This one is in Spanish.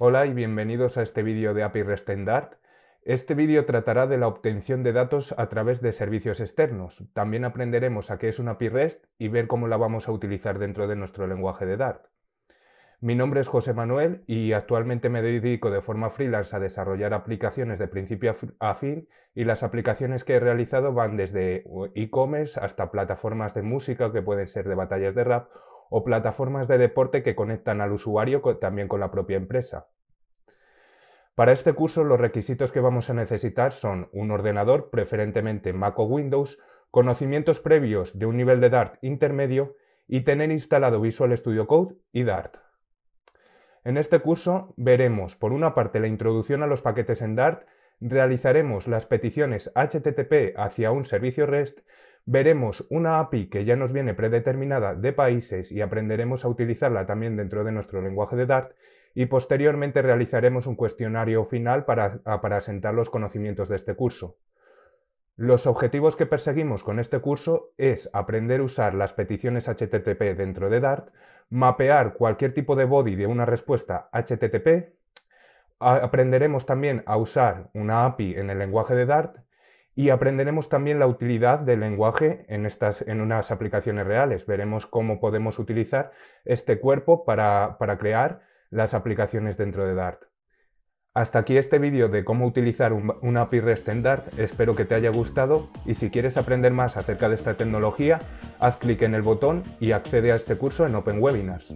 Hola y bienvenidos a este vídeo de API REST en Dart. Este vídeo tratará de la obtención de datos a través de servicios externos. También aprenderemos a qué es una API REST y ver cómo la vamos a utilizar dentro de nuestro lenguaje de Dart. Mi nombre es José Manuel y actualmente me dedico de forma freelance a desarrollar aplicaciones de principio a fin y las aplicaciones que he realizado van desde eh, e-commerce hasta plataformas de música que pueden ser de batallas de rap o plataformas de deporte que conectan al usuario también con la propia empresa. Para este curso los requisitos que vamos a necesitar son un ordenador, preferentemente Mac o Windows, conocimientos previos de un nivel de Dart intermedio y tener instalado Visual Studio Code y Dart. En este curso veremos, por una parte, la introducción a los paquetes en Dart, realizaremos las peticiones HTTP hacia un servicio REST Veremos una API que ya nos viene predeterminada de países y aprenderemos a utilizarla también dentro de nuestro lenguaje de Dart y posteriormente realizaremos un cuestionario final para, asentar los conocimientos de este curso. Los objetivos que perseguimos con este curso es aprender a usar las peticiones HTTP dentro de Dart, mapear cualquier tipo de body de una respuesta HTTP, aprenderemos también a usar una API en el lenguaje de Dart y aprenderemos también la utilidad del lenguaje en, unas aplicaciones reales. Veremos cómo podemos utilizar este cuerpo para, crear las aplicaciones dentro de Dart. Hasta aquí este vídeo de cómo utilizar un, API REST en Dart, espero que te haya gustado y si quieres aprender más acerca de esta tecnología, haz clic en el botón y accede a este curso en Open Webinars.